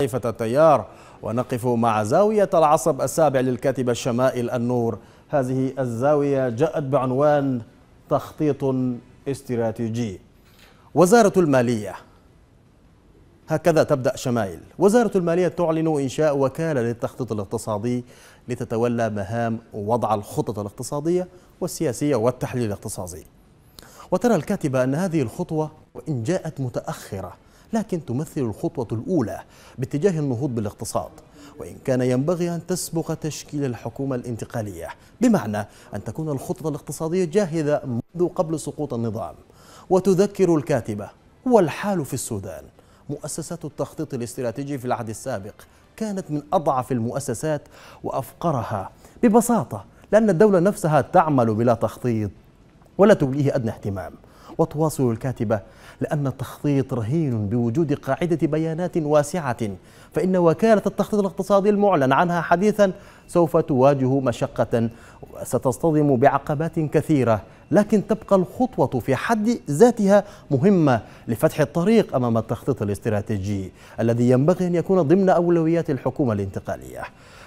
طائفة التيار ونقف مع زاوية العصب السابع للكاتبة شمائل النور هذه الزاوية جاءت بعنوان تخطيط استراتيجي وزارة المالية هكذا تبدأ شمائل وزارة المالية تعلن إنشاء وكالة للتخطيط الاقتصادي لتتولى مهام وضع الخطط الاقتصادية والسياسية والتحليل الاقتصادي وترى الكاتبة أن هذه الخطوة وإن جاءت متأخرة لكن تمثل الخطوة الأولى باتجاه النهوض بالاقتصاد وإن كان ينبغي أن تسبق تشكيل الحكومة الانتقالية بمعنى أن تكون الخطط الاقتصادية جاهزة منذ قبل سقوط النظام وتذكر الكاتبة والحال في السودان مؤسسات التخطيط الاستراتيجي في العهد السابق كانت من أضعف المؤسسات وأفقرها ببساطة لأن الدولة نفسها تعمل بلا تخطيط ولا تبليه أدنى اهتمام وتواصل الكاتبة لأن التخطيط رهين بوجود قاعدة بيانات واسعة فإن وكالة التخطيط الاقتصادي المعلن عنها حديثا سوف تواجه مشقة ستصطدم بعقبات كثيرة لكن تبقى الخطوة في حد ذاتها مهمة لفتح الطريق أمام التخطيط الاستراتيجي الذي ينبغي أن يكون ضمن أولويات الحكومة الانتقالية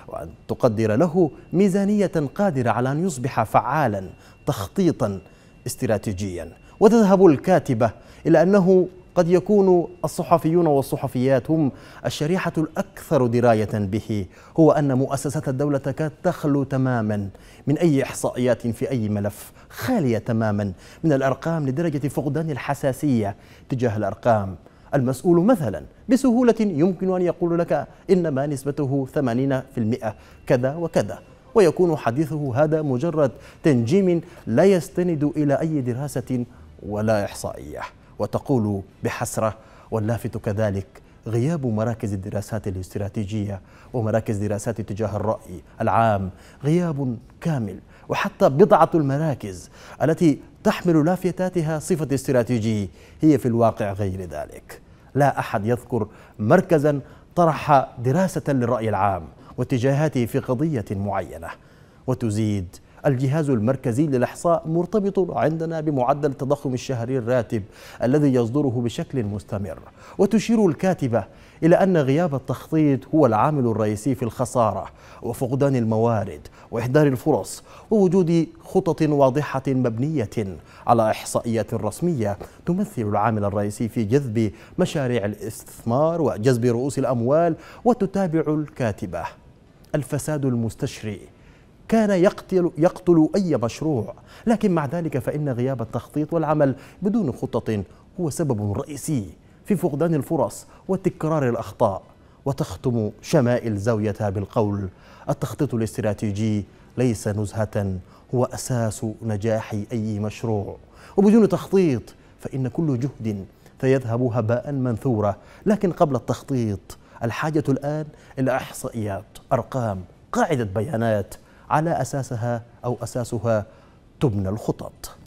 وأن تقدر له ميزانية قادرة على أن يصبح فعالا تخطيطا استراتيجيا وتذهب الكاتبة إلى أنه قد يكون الصحفيون والصحفيات هم الشريحة الأكثر دراية به هو أن مؤسسات الدولة تكاد تخلو تماما من أي إحصائيات في أي ملف خالية تماما من الأرقام لدرجة فقدان الحساسية تجاه الأرقام المسؤول مثلا بسهولة يمكن أن يقول لك إنما نسبته 80% كذا وكذا ويكون حديثه هذا مجرد تنجيم لا يستند إلى أي دراسة ولا إحصائية وتقول بحسرة واللافت كذلك غياب مراكز الدراسات الاستراتيجية ومراكز دراسات تجاه الرأي العام غياب كامل وحتى بضعة المراكز التي تحمل لافتاتها صفة استراتيجي هي في الواقع غير ذلك لا أحد يذكر مركزا طرح دراسة للرأي العام واتجاهاته في قضية معينة وتزيد الجهاز المركزي للإحصاء مرتبط عندنا بمعدل التضخم الشهري الراتب الذي يصدره بشكل مستمر وتشير الكاتبة إلى أن غياب التخطيط هو العامل الرئيسي في الخسارة وفقدان الموارد وإهدار الفرص ووجود خطط واضحة مبنية على إحصائيات رسمية تمثل العامل الرئيسي في جذب مشاريع الاستثمار وجذب رؤوس الأموال وتتابع الكاتبة الفساد المستشري كان يقتل, يقتل أي مشروع لكن مع ذلك فإن غياب التخطيط والعمل بدون خطة هو سبب رئيسي في فقدان الفرص وتكرار الأخطاء وتختم شمائل زاويتها بالقول التخطيط الاستراتيجي ليس نزهة هو أساس نجاح أي مشروع وبدون تخطيط فإن كل جهد سيذهب هباء منثورا لكن قبل التخطيط الحاجة الآن إلى إحصائيات أرقام قاعدة بيانات على أساسها أو أساسها تبنى الخطط